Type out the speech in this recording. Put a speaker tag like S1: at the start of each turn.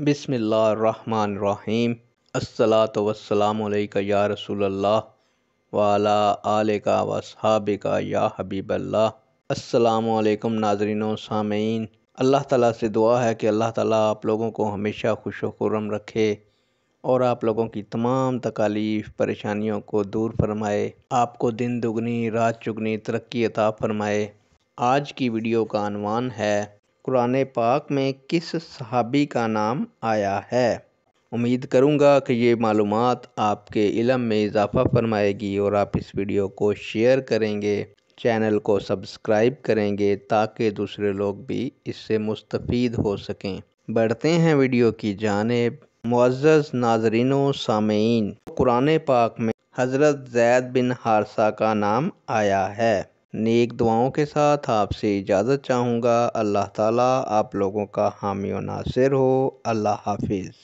S1: बिसमीम् अस्सलात वसलामक या रसूलल्लाह वाला आल का वसहाब का या हबीबल्ला अस्सलाम नाजरीन सामीन अल्लाह ताला से दुआ है कि अल्लाह ताला आप लोगों को हमेशा खुश खुरम रखे और आप लोगों की तमाम तकालीफ़ परेशानियों को दूर फरमाए आपको दिन दुगनी रात चुगनी तरक्की अता फरमाए आज की वीडियो का अनवान है कुरान पाक में किस सहाबी का नाम आया है उम्मीद करूँगा कि ये मालूम आपके इलम में इजाफ़ा फरमाएगी और आप इस वीडियो को शेयर करेंगे चैनल को सब्सक्राइब करेंगे ताकि दूसरे लोग भी इससे मुस्तफ़ हो सकें बढ़ते हैं वीडियो की जानब मुआज़ नाजरीनों सामीन कुरान पाक में हज़रत जैद बिन हारसा का नाम आया है नेक दुआओं के साथ आपसे इजाज़त चाहूँगा अल्लाह ताला आप लोगों का हामी और नासिर हो अल्लाह हाफिज़